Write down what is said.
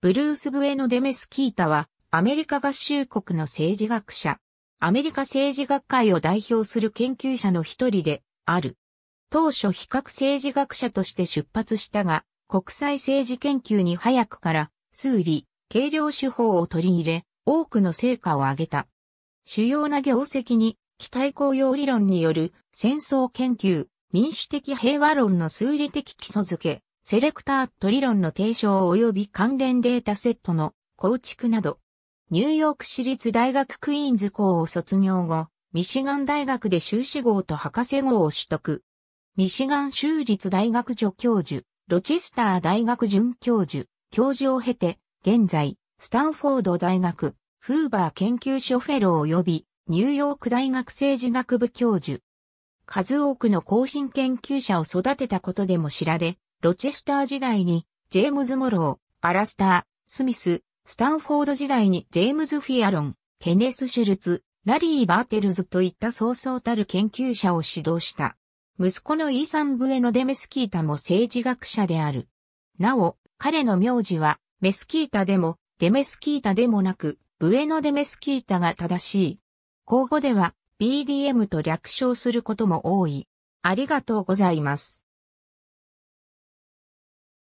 ブルース・ブエノ・デメス・キータは、アメリカ合衆国の政治学者、アメリカ政治学会を代表する研究者の一人で、ある。当初比較政治学者として出発したが、国際政治研究に早くから、数理、計量手法を取り入れ、多くの成果を上げた。主要な業績に、期待公用理論による戦争研究、民主的平和論の数理的基礎づけ、セレクターとト理論の提唱及び関連データセットの構築など、ニューヨーク市立大学クイーンズ校を卒業後、ミシガン大学で修士号と博士号を取得。ミシガン州立大学助教授、ロチスター大学准教授、教授を経て、現在、スタンフォード大学、フーバー研究所フェロー及び、ニューヨーク大学政治学部教授。数多くの更新研究者を育てたことでも知られ、ロチェスター時代に、ジェームズ・モロー、アラスター、スミス、スタンフォード時代にジェームズ・フィアロン、ケネス・シュルツ、ラリー・バーテルズといったそうそうたる研究者を指導した。息子のイーサン・ブエノ・デ・メスキータも政治学者である。なお、彼の名字は、メスキータでも、デメスキータでもなく、ブエノ・デ・メスキータが正しい。口語では、BDM と略称することも多い。ありがとうございます。